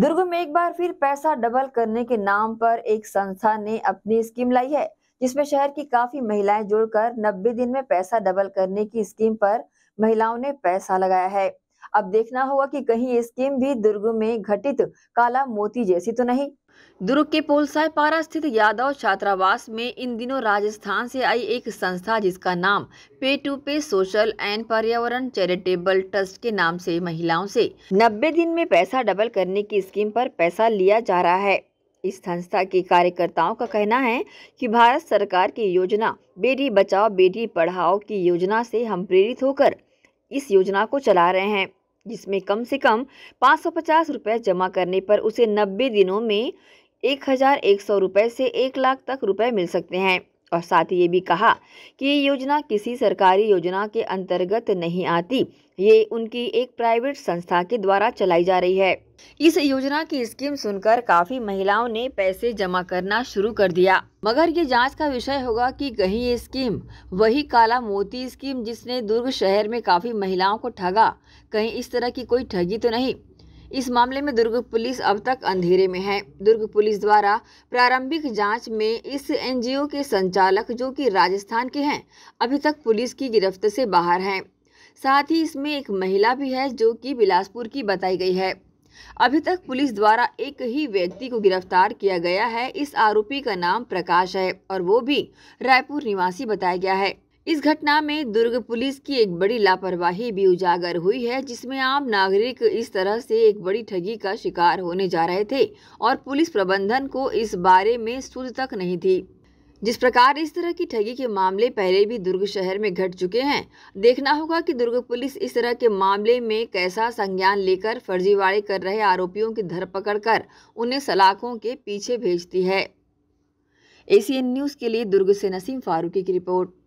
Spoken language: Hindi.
दुर्ग में एक बार फिर पैसा डबल करने के नाम पर एक संस्था ने अपनी स्कीम लाई है जिसमें शहर की काफी महिलाएं जुड़कर 90 दिन में पैसा डबल करने की स्कीम पर महिलाओं ने पैसा लगाया है अब देखना होगा कि कहीं ये स्कीम भी दुर्ग में घटित काला मोती जैसी तो नहीं दुर्ग के पोलसाई पारा स्थित यादव छात्रावास में इन दिनों राजस्थान से आई एक संस्था जिसका नाम पे टू पे सोशल एंड पर्यावरण चैरिटेबल ट्रस्ट के नाम से महिलाओं से 90 दिन में पैसा डबल करने की स्कीम पर पैसा लिया जा रहा है इस संस्था के कार्यकर्ताओं का कहना है कि भारत सरकार की योजना बेटी बचाओ बेटी पढ़ाओ की योजना से हम प्रेरित होकर इस योजना को चला रहे हैं जिसमें कम से कम पाँच सौ पचास रुपये जमा करने पर उसे नब्बे दिनों में एक हज़ार एक सौ रुपये से एक लाख तक रुपये मिल सकते हैं और साथ ही ये भी कहा कि ये योजना किसी सरकारी योजना के अंतर्गत नहीं आती ये उनकी एक प्राइवेट संस्था के द्वारा चलाई जा रही है इस योजना की स्कीम सुनकर काफी महिलाओं ने पैसे जमा करना शुरू कर दिया मगर ये जांच का विषय होगा कि कहीं ये स्कीम वही काला मोती स्कीम जिसने दुर्ग शहर में काफी महिलाओं को ठगा कहीं इस तरह की कोई ठगी तो नहीं इस मामले में दुर्ग पुलिस अब तक अंधेरे में है दुर्ग पुलिस द्वारा प्रारंभिक जांच में इस एनजीओ के संचालक जो कि राजस्थान के हैं अभी तक पुलिस की गिरफ्त से बाहर हैं साथ ही इसमें एक महिला भी है जो कि बिलासपुर की बताई गई है अभी तक पुलिस द्वारा एक ही व्यक्ति को गिरफ्तार किया गया है इस आरोपी का नाम प्रकाश है और वो भी रायपुर निवासी बताया गया है इस घटना में दुर्ग पुलिस की एक बड़ी लापरवाही भी उजागर हुई है जिसमें आम नागरिक इस तरह से एक बड़ी ठगी का शिकार होने जा रहे थे और पुलिस प्रबंधन को इस बारे में सुध तक नहीं थी जिस प्रकार इस तरह की ठगी के मामले पहले भी दुर्ग शहर में घट चुके हैं देखना होगा कि दुर्ग पुलिस इस तरह के मामले में कैसा संज्ञान लेकर फर्जीवाड़े कर रहे आरोपियों की धरपकड़ कर उन्हें सलाखों के पीछे भेजती है एसीएन न्यूज के लिए दुर्ग से नसीम फारूकी की रिपोर्ट